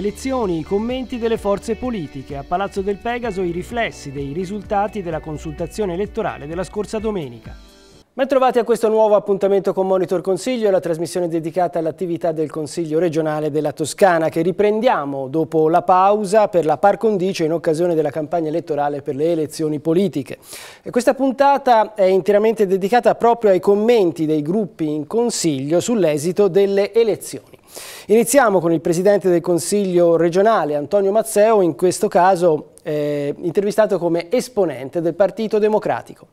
elezioni, i commenti delle forze politiche, a Palazzo del Pegaso i riflessi dei risultati della consultazione elettorale della scorsa domenica. Ben trovati a questo nuovo appuntamento con Monitor Consiglio, la trasmissione dedicata all'attività del Consiglio regionale della Toscana che riprendiamo dopo la pausa per la par condicio in occasione della campagna elettorale per le elezioni politiche. E questa puntata è interamente dedicata proprio ai commenti dei gruppi in Consiglio sull'esito delle elezioni. Iniziamo con il Presidente del Consiglio regionale, Antonio Mazzeo, in questo caso eh, intervistato come esponente del Partito Democratico.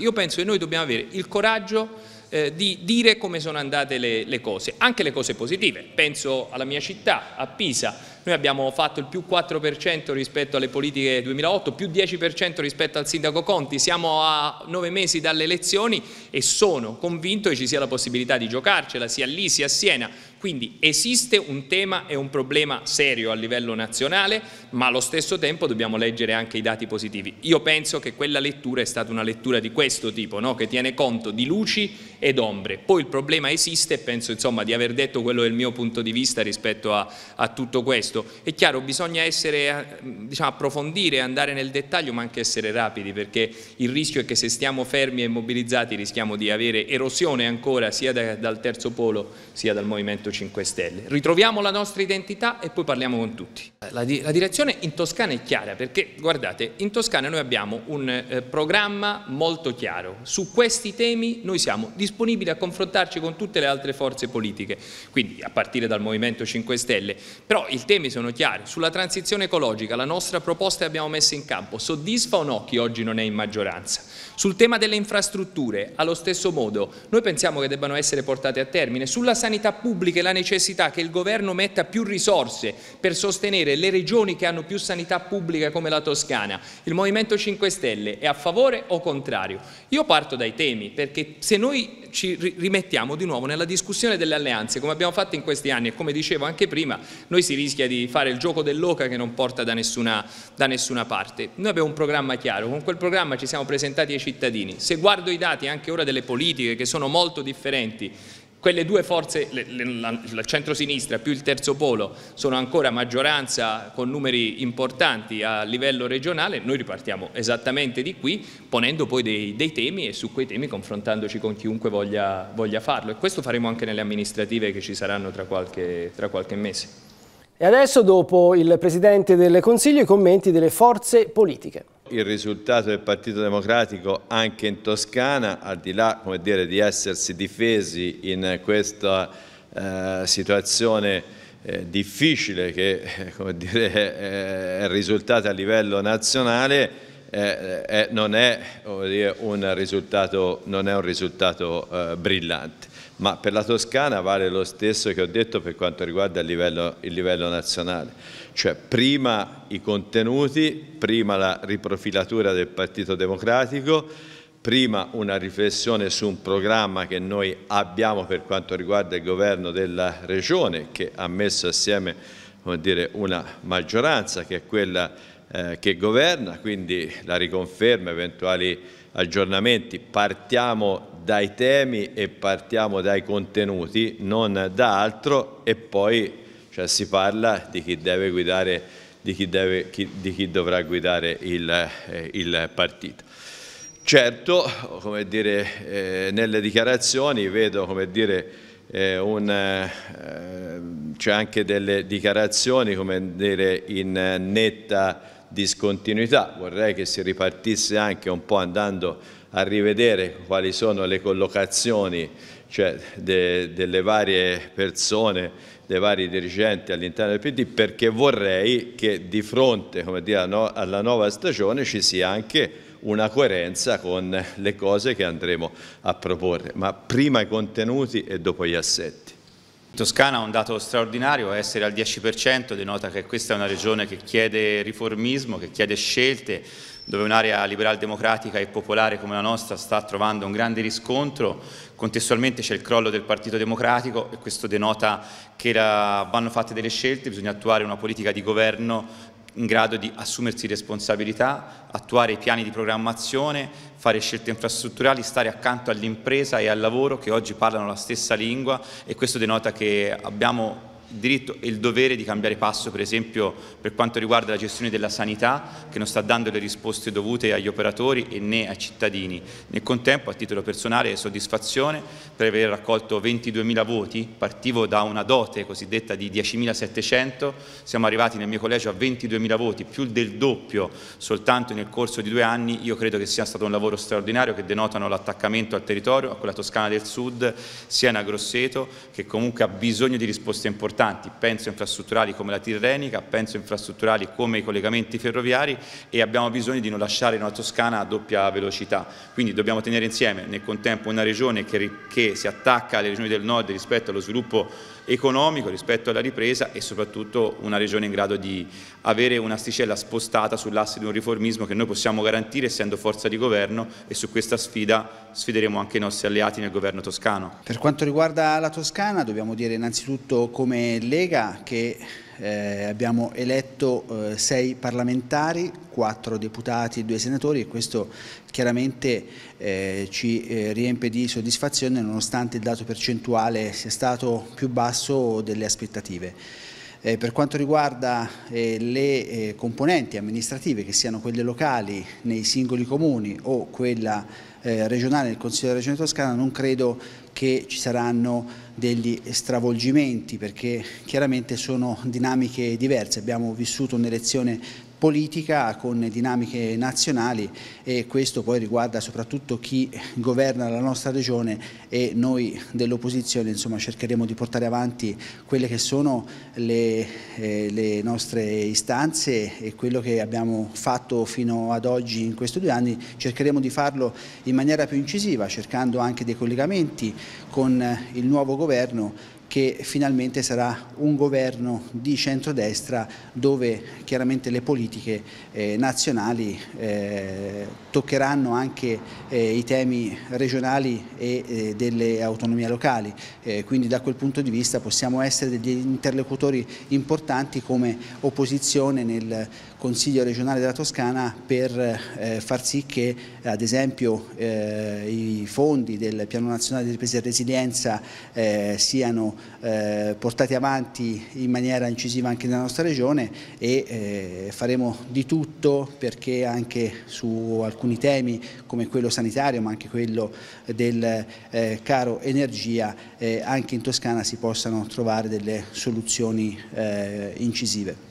Io penso che noi dobbiamo avere il coraggio eh, di dire come sono andate le, le, cose, anche le cose positive. Penso alla mia città, a Pisa, noi abbiamo fatto il più 4% rispetto alle politiche 2008, più 10% rispetto al sindaco Conti, siamo a nove mesi dalle elezioni e sono convinto che ci sia la possibilità di giocarcela sia lì sia a Siena, quindi esiste un tema e un problema serio a livello nazionale, ma allo stesso tempo dobbiamo leggere anche i dati positivi. Io penso che quella lettura è stata una lettura di questo tipo, no? che tiene conto di luci ed ombre. Poi il problema esiste e penso insomma, di aver detto quello del mio punto di vista rispetto a, a tutto questo. È chiaro, bisogna essere, eh, diciamo, approfondire, andare nel dettaglio, ma anche essere rapidi, perché il rischio è che se stiamo fermi e immobilizzati rischiamo di avere erosione ancora sia da, dal terzo polo sia dal movimento 5 Stelle. Ritroviamo la nostra identità e poi parliamo con tutti. La, di la direzione in Toscana è chiara perché, guardate, in Toscana noi abbiamo un eh, programma molto chiaro. Su questi temi noi siamo disponibili a confrontarci con tutte le altre forze politiche, quindi a partire dal Movimento 5 Stelle. Però i temi sono chiari. Sulla transizione ecologica, la nostra proposta che abbiamo messo in campo, soddisfa o no chi oggi non è in maggioranza? Sul tema delle infrastrutture, allo stesso modo, noi pensiamo che debbano essere portate a termine. Sulla sanità pubblica la necessità che il governo metta più risorse per sostenere le regioni che hanno più sanità pubblica come la Toscana. Il Movimento 5 Stelle è a favore o contrario? Io parto dai temi perché se noi ci rimettiamo di nuovo nella discussione delle alleanze come abbiamo fatto in questi anni e come dicevo anche prima noi si rischia di fare il gioco dell'oca che non porta da nessuna, da nessuna parte. Noi abbiamo un programma chiaro, con quel programma ci siamo presentati ai cittadini. Se guardo i dati anche ora delle politiche che sono molto differenti quelle due forze, il centro-sinistra più il terzo polo, sono ancora maggioranza con numeri importanti a livello regionale, noi ripartiamo esattamente di qui, ponendo poi dei, dei temi e su quei temi confrontandoci con chiunque voglia, voglia, farlo. E questo faremo anche nelle amministrative che ci saranno tra qualche, tra qualche mese. E adesso, dopo il Presidente del Consiglio, i commenti delle forze politiche il risultato del Partito Democratico anche in Toscana, al di là dire, di essersi difesi in questa eh, situazione eh, difficile che eh, dire, è risultata a livello nazionale, eh, eh non, è, dire, un risultato, non, è, un risultato eh, brillante ma per la Toscana vale lo stesso che ho detto per quanto riguarda il livello, il livello nazionale, cioè prima i contenuti, prima la riprofilatura del Partito Democratico, prima una riflessione su un programma che noi abbiamo per quanto riguarda il governo della Regione, che ha messo assieme dire, una maggioranza che è quella eh, che governa, quindi la riconferma, eventuali aggiornamenti. Partiamo dai temi e partiamo dai contenuti, non da altro e poi cioè, si parla di chi deve guidare, di chi, deve, chi, di chi dovrà guidare il, eh, il partito. Certo, come dire, eh, nelle dichiarazioni vedo come dire, eh, eh, c'è anche delle dichiarazioni come dire, in netta discontinuità, vorrei che si ripartisse anche un po' andando a rivedere quali sono le collocazioni cioè, de, delle varie persone, dei vari dirigenti all'interno del PD perché vorrei che di fronte dire, no, alla nuova stagione ci sia anche una coerenza con le cose che andremo a proporre, ma prima i contenuti e dopo gli assetti. Toscana ha un dato straordinario, essere al 10% denota che questa è una regione che chiede riformismo, che chiede scelte, dove un'area liberal democratica e popolare come la nostra sta trovando un grande riscontro, contestualmente c'è il crollo del Partito Democratico e questo denota che la, vanno fatte delle scelte, bisogna attuare una politica di governo in grado di assumersi responsabilità, attuare i piani di programmazione, fare scelte infrastrutturali, stare accanto all'impresa e al lavoro che oggi parlano la stessa lingua e questo denota che abbiamo il diritto e il dovere di cambiare passo per esempio per quanto riguarda la gestione della sanità che non sta dando le risposte dovute agli operatori e né ai cittadini. Nel contempo a titolo personale soddisfazione per aver raccolto 22.000 voti, partivo da una dote cosiddetta di 10.700, siamo arrivati nel mio collegio a 22.000 voti, più del doppio soltanto nel corso di due anni, io credo che sia stato un lavoro straordinario che denotano l'attaccamento al territorio, a quella Toscana del Sud, sia Siena Grosseto che comunque ha bisogno di risposte importanti importanti, penso infrastrutturali come la Tirrenica, penso infrastrutturali come i collegamenti ferroviari e abbiamo bisogno di non lasciare una Toscana a doppia velocità. Quindi dobbiamo tenere insieme nel contempo una regione che, che si attacca alle regioni del nord rispetto allo sviluppo economico, rispetto alla ripresa e soprattutto una regione in grado di avere un'asticella spostata sull'asse di un riformismo che noi possiamo garantire essendo forza di governo e su questa sfida sfideremo anche i nostri alleati nel governo toscano. Per quanto riguarda la Toscana dobbiamo dire innanzitutto come Lega che eh, abbiamo eletto eh, sei parlamentari, quattro deputati e due senatori e questo chiaramente eh, ci eh, riempie di soddisfazione nonostante il dato percentuale sia stato più basso delle aspettative. Eh, per quanto riguarda eh, le eh, componenti amministrative, che siano quelle locali nei singoli comuni o quella eh, regionale del Consiglio della Regione Toscana, non credo che ci saranno degli stravolgimenti perché chiaramente sono dinamiche diverse. Abbiamo vissuto un'elezione politica con dinamiche nazionali e questo poi riguarda soprattutto chi governa la nostra regione e noi dell'opposizione insomma cercheremo di portare avanti quelle che sono le, eh, le nostre istanze e quello che abbiamo fatto fino ad oggi in questi due anni cercheremo di farlo in maniera più incisiva cercando anche dei collegamenti con il nuovo governo che finalmente sarà un governo di centrodestra dove chiaramente le politiche eh, nazionali eh, toccheranno anche eh, i temi regionali e eh, delle autonomie locali, eh, quindi da quel punto di vista possiamo essere degli interlocutori importanti come opposizione nel Consiglio regionale della Toscana per eh, far sì che ad esempio eh, i fondi del Piano Nazionale di Ripresa e Resilienza eh, siano eh, portati avanti in maniera incisiva anche nella nostra regione e eh, faremo di tutto perché anche su alcuni temi come quello sanitario ma anche quello del eh, caro energia anche in Toscana si possano trovare delle soluzioni incisive.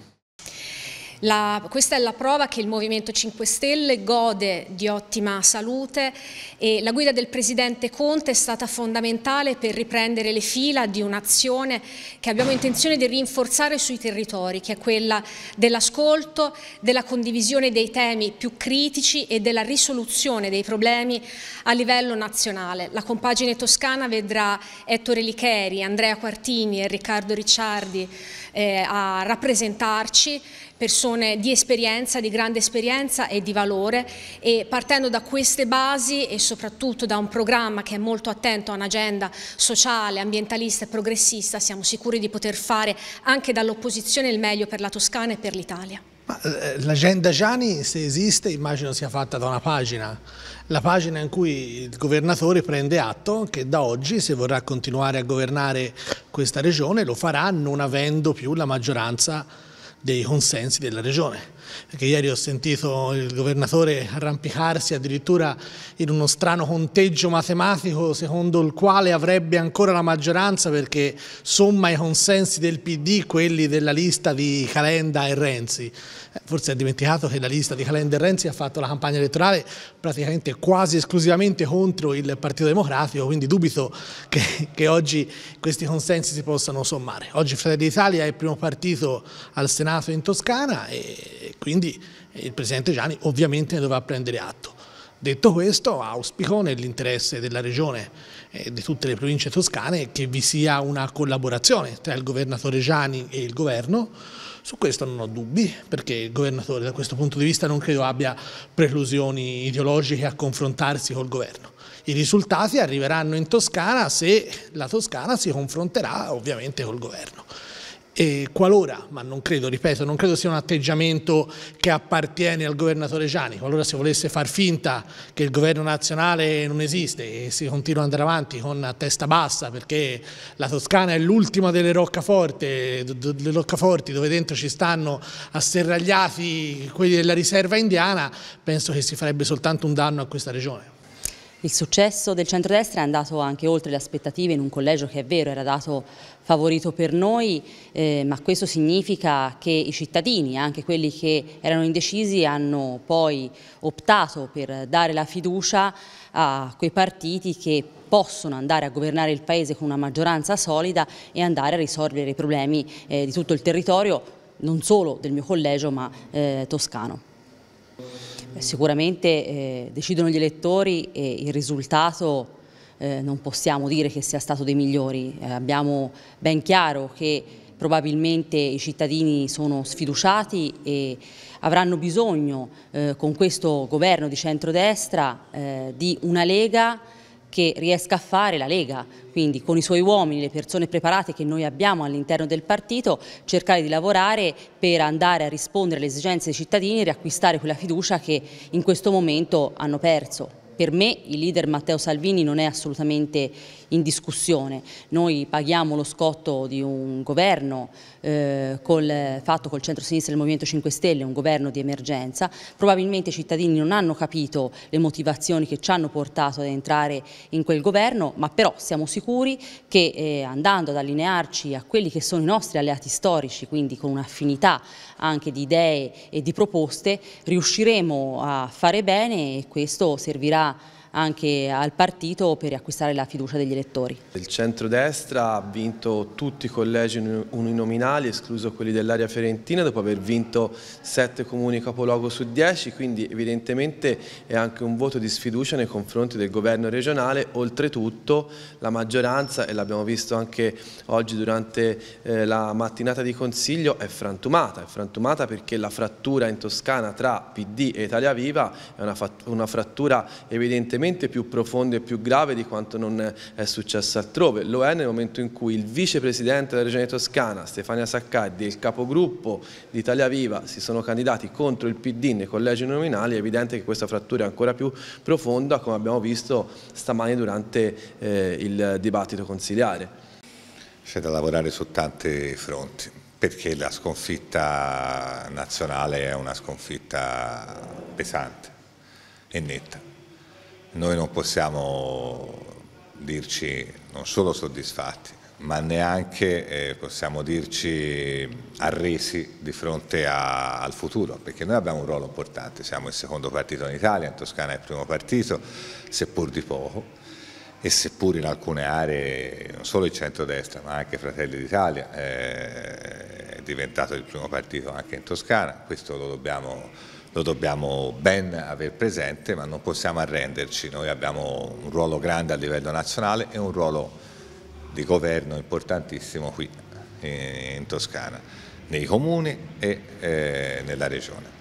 La, questa è la prova che il Movimento 5 Stelle gode di ottima salute e la guida del Presidente Conte è stata fondamentale per riprendere le fila di un'azione che abbiamo intenzione di rinforzare sui territori, che è quella dell'ascolto, della condivisione dei temi più critici e della risoluzione dei problemi a livello nazionale. La compagine toscana vedrà Ettore Licheri, Andrea Quartini e Riccardo Ricciardi eh, a rappresentarci persone di esperienza, di grande esperienza e di valore e partendo da queste basi e soprattutto da un programma che è molto attento a un'agenda sociale, ambientalista e progressista siamo sicuri di poter fare anche dall'opposizione il meglio per la Toscana e per l'Italia. Eh, l'agenda Gianni, se esiste, immagino sia fatta da una pagina, la pagina in cui il governatore prende atto che da oggi, se vorrà continuare a governare questa regione, lo farà non avendo più la maggioranza dei consensi della regione perché ieri ho sentito il governatore arrampicarsi addirittura in uno strano conteggio matematico secondo il quale avrebbe ancora la maggioranza perché somma i consensi del PD quelli della lista di Calenda e Renzi. Eh, forse ha dimenticato che la lista di Calenda e Renzi ha fatto la campagna elettorale praticamente quasi esclusivamente contro il Partito Democratico, quindi dubito che, che oggi questi consensi si possano sommare. Oggi Fratelli d'Italia è il primo partito al Senato in Toscana e quindi eh, il Presidente Gianni ovviamente ne dovrà prendere atto. Detto questo, auspico nell'interesse della Regione e eh, di tutte le province toscane che vi sia una collaborazione tra il Governatore Gianni e il Governo. Su questo non ho dubbi, perché il Governatore da questo punto di vista non credo abbia preclusioni ideologiche a confrontarsi col Governo. I risultati arriveranno in Toscana se la Toscana si confronterà ovviamente col Governo. E qualora, ma non credo, ripeto, non credo sia un atteggiamento che appartiene al governatore Gianni, qualora si volesse far finta che il governo nazionale non esiste e si continua ad andare avanti con testa bassa perché la Toscana è l'ultima delle roccaforti, delle roccaforti dove dentro ci stanno asserragliati quelli della riserva indiana, penso che si farebbe soltanto un danno a questa regione. Il successo del centrodestra è andato anche oltre le aspettative in un collegio che è vero era dato favorito per noi, eh, ma questo significa che i cittadini, anche quelli che erano indecisi, hanno poi optato per dare la fiducia a quei partiti che possono andare a governare il Paese con una maggioranza solida e andare a risolvere i problemi eh, di tutto il territorio, non solo del mio collegio ma eh, toscano. Eh, sicuramente eh, decidono gli elettori e il risultato eh, non possiamo dire che sia stato dei migliori. Eh, abbiamo ben chiaro che probabilmente i cittadini sono sfiduciati e avranno bisogno eh, con questo governo di centrodestra eh, di una Lega che riesca a fare la Lega, quindi con i suoi uomini, le persone preparate che noi abbiamo all'interno del partito, cercare di lavorare per andare a rispondere alle esigenze dei cittadini e riacquistare quella fiducia che in questo momento hanno perso. Per me il leader Matteo Salvini non è assolutamente in discussione. Noi paghiamo lo scotto di un governo eh, col, fatto col centro-sinistra del Movimento 5 Stelle, un governo di emergenza. Probabilmente i cittadini non hanno capito le motivazioni che ci hanno portato ad entrare in quel governo, ma però siamo sicuri che eh, andando ad allinearci a quelli che sono i nostri alleati storici, quindi con un'affinità anche di idee e di proposte, riusciremo a fare bene e questo servirà a anche al partito per acquistare la fiducia degli elettori. Il centrodestra ha vinto tutti i collegi uninominali, escluso quelli dell'area fiorentina, dopo aver vinto sette comuni capoluogo su dieci, quindi evidentemente è anche un voto di sfiducia nei confronti del governo regionale, oltretutto la maggioranza, e l'abbiamo visto anche oggi durante eh, la mattinata di Consiglio, è frantumata, è frantumata perché la frattura in Toscana tra PD e Italia Viva è una frattura evidentemente evidentemente più profondo e più grave di quanto non è successo altrove. Lo è nel momento in cui il vicepresidente della Regione Toscana, Stefania Saccardi, e il capogruppo di Italia Viva si sono candidati contro il PD nei collegi nominali, è evidente che questa frattura è ancora più profonda, come abbiamo visto stamani durante eh, il dibattito consiliare. C'è da lavorare su tanti fronti perché la sconfitta nazionale è una sconfitta pesante e netta noi non possiamo dirci non solo soddisfatti, ma neanche eh, possiamo dirci arresi di fronte a, al futuro, perché noi abbiamo un ruolo importante, siamo il secondo partito in Italia, in Toscana è il primo partito, seppur di poco, e seppur in alcune aree, non solo il centrodestra, ma anche Fratelli d'Italia, eh, è diventato il primo partito anche in Toscana, questo lo dobbiamo lo dobbiamo ben aver presente ma non possiamo arrenderci, noi abbiamo un ruolo grande a livello nazionale e un ruolo di governo importantissimo qui eh, in Toscana, nei comuni e eh, nella regione.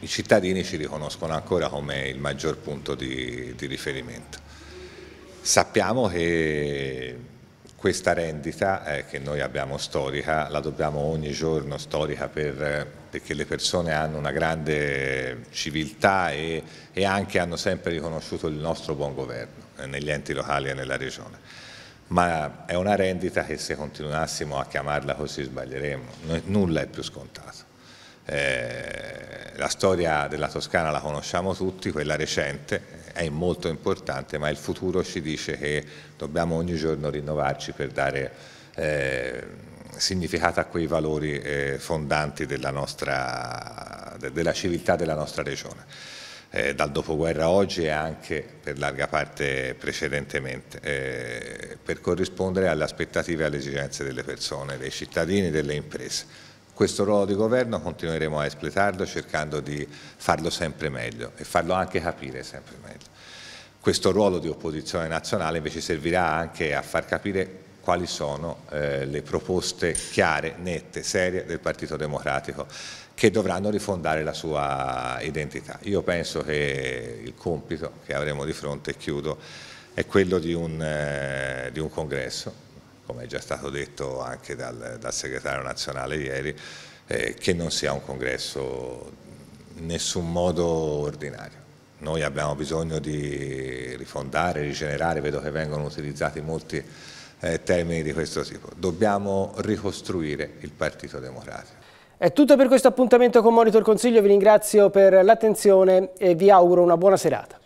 I cittadini ci riconoscono ancora come il maggior punto di, di riferimento. Sappiamo che questa rendita eh, che noi abbiamo storica la dobbiamo ogni giorno storica per perché le persone hanno una grande civiltà e, e anche hanno sempre riconosciuto il nostro buon governo eh, negli enti locali e nella regione ma è una rendita che se continuassimo a chiamarla così sbaglieremmo, nulla è più scontato. Eh, la storia della Toscana la conosciamo tutti, quella recente è molto importante, ma il futuro ci dice che dobbiamo ogni giorno rinnovarci per dare eh, significata a quei valori eh, fondanti della, nostra, de, della, civiltà della nostra regione, eh, dal dopoguerra oggi e anche per larga parte precedentemente, eh, per corrispondere alle aspettative e alle esigenze delle persone, dei cittadini, e delle imprese. Questo ruolo di governo continueremo a espletarlo cercando di farlo sempre meglio e farlo anche capire sempre meglio. Questo ruolo di opposizione nazionale invece servirà anche a far capire quali sono eh, le proposte chiare, nette, serie del Partito Democratico che dovranno rifondare la sua identità. Io penso che il compito che avremo di fronte, chiudo, è quello di un, eh, di un congresso, come è già stato detto anche dal, dal segretario nazionale ieri, eh, che non sia un congresso in nessun modo ordinario. Noi abbiamo bisogno di rifondare, rigenerare, vedo che vengono utilizzati molti eh, termini di questo tipo. Dobbiamo ricostruire il Partito Democratico. È tutto per questo appuntamento con Monitor Consiglio, vi ringrazio per l'attenzione e vi auguro una buona serata.